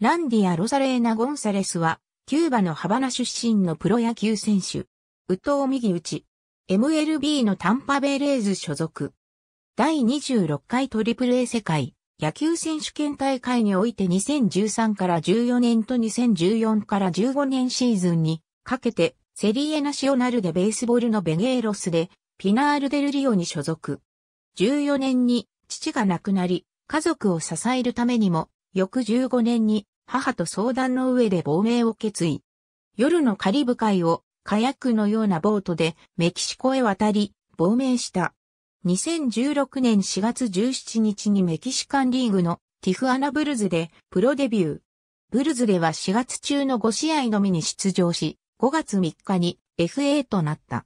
ランディア・ロサレーナ・ゴンサレスは、キューバのハバナ出身のプロ野球選手。宇藤右打ち。MLB のタンパベレーズ所属。第26回トリプル a 世界野球選手権大会において2013から14年と2014から15年シーズンにかけてセリエナシオナルでベースボールのベゲーロスでピナールデルリオに所属。14年に父が亡くなり家族を支えるためにも翌15年に母と相談の上で亡命を決意。夜のカリブ海をカヤックのようなボートでメキシコへ渡り、亡命した。2016年4月17日にメキシカンリーグのティフアナブルズでプロデビュー。ブルズでは4月中の5試合のみに出場し、5月3日に FA となった。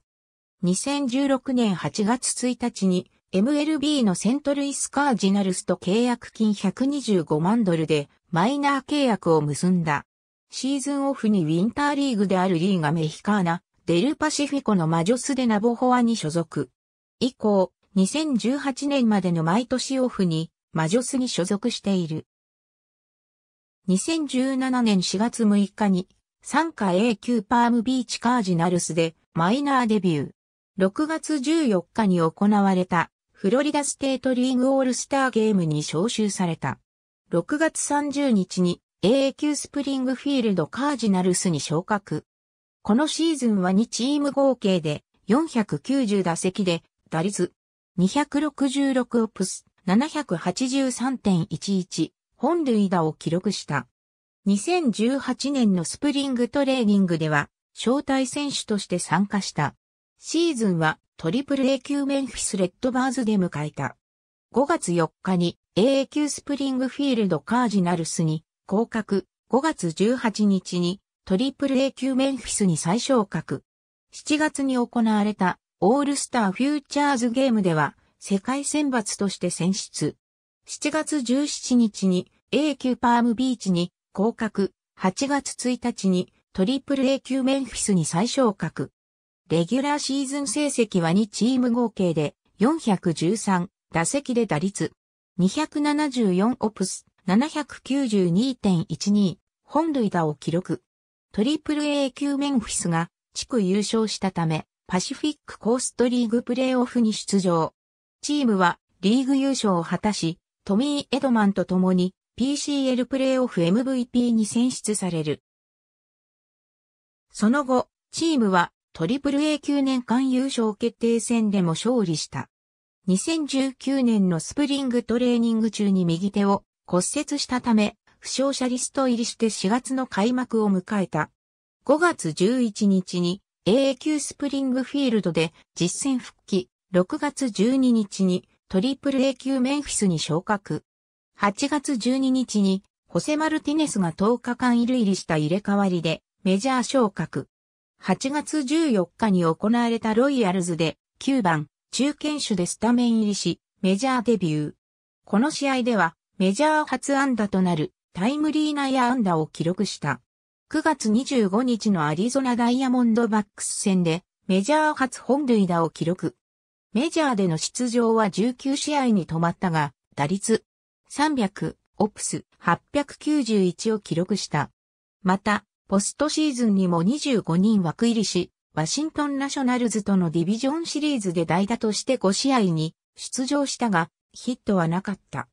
2016年8月1日に MLB のセントルイスカージナルスと契約金125万ドルでマイナー契約を結んだ。シーズンオフにウィンターリーグであるリーガメヒカーナ、デルパシフィコのマジョスでナボホアに所属。以降、2018年までの毎年オフにマジョスに所属している。2017年4月6日に、参加 A 級パームビーチカージナルスでマイナーデビュー。6月14日に行われたフロリダステートリーグオールスターゲームに招集された。6月30日に AA 級スプリングフィールドカージナルスに昇格。このシーズンは2チーム合計で490打席で打率266オプス783.11本塁打を記録した。2018年のスプリングトレーニングでは招待選手として参加した。シーズンはトリプル A 級メンフィスレッドバーズで迎えた。5月4日に a 級スプリングフィールドカージナルスに降格、5月18日にトリプル A 級メンフィスに再昇格。7月に行われたオールスターフューチャーズゲームでは世界選抜として選出。7月17日に A 級パームビーチに降格、8月1日にトリプル A 級メンフィスに再昇格。レギュラーシーズン成績は2チーム合計で413打席で打率274オプス792.12本塁打を記録。トリプル A 級メンフィスが地区優勝したためパシフィックコーストリーグプレーオフに出場。チームはリーグ優勝を果たしトミー・エドマンと共に PCL プレーオフ MVP に選出される。その後、チームはトリプル A 級年間優勝決定戦でも勝利した。2019年のスプリングトレーニング中に右手を骨折したため、負傷者リスト入りして4月の開幕を迎えた。5月11日に a 級スプリングフィールドで実戦復帰、6月12日にトリプル A 級メンフィスに昇格。8月12日にホセ・マルティネスが10日間いる入りした入れ替わりでメジャー昇格。8月14日に行われたロイヤルズで9番中堅手でスタメン入りしメジャーデビュー。この試合ではメジャー初安打となるタイムリー内野安打を記録した。9月25日のアリゾナダイヤモンドバックス戦でメジャー初本塁打を記録。メジャーでの出場は19試合に止まったが、打率300、オプス891を記録した。また、ポストシーズンにも25人枠入りし、ワシントンナショナルズとのディビジョンシリーズで代打として5試合に出場したが、ヒットはなかった。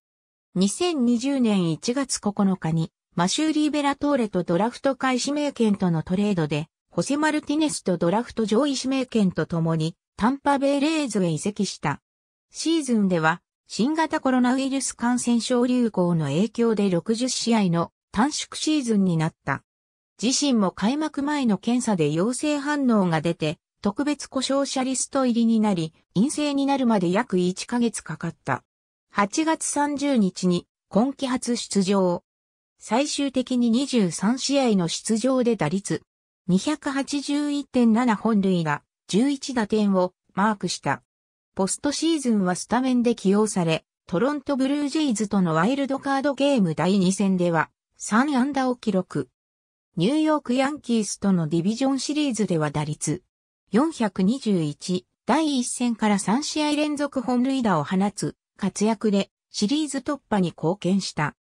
2020年1月9日に、マシューリー・ベラトーレとドラフト会指名権とのトレードで、ホセ・マルティネスとドラフト上位指名権とともに、タンパベイ・レーズへ移籍した。シーズンでは、新型コロナウイルス感染症流行の影響で60試合の短縮シーズンになった。自身も開幕前の検査で陽性反応が出て、特別故障者リスト入りになり、陰性になるまで約1ヶ月かかった。8月30日に今季初出場。最終的に23試合の出場で打率281.7本塁打11打点をマークした。ポストシーズンはスタメンで起用され、トロントブルージェイズとのワイルドカードゲーム第2戦では3安打を記録。ニューヨークヤンキースとのディビジョンシリーズでは打率421第1戦から3試合連続本塁打を放つ活躍でシリーズ突破に貢献した。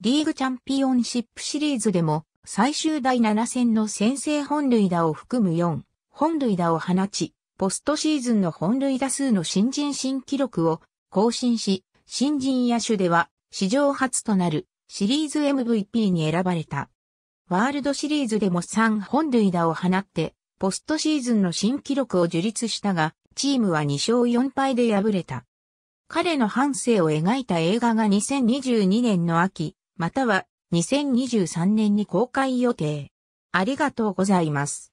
リーグチャンピオンシップシリーズでも最終第7戦の先制本塁打を含む4本塁打を放ち、ポストシーズンの本塁打数の新人新記録を更新し、新人野手では史上初となるシリーズ MVP に選ばれた。ワールドシリーズでも3本塁打を放って、ポストシーズンの新記録を樹立したが、チームは2勝4敗で敗れた。彼の半生を描いた映画が2022年の秋、または2023年に公開予定。ありがとうございます。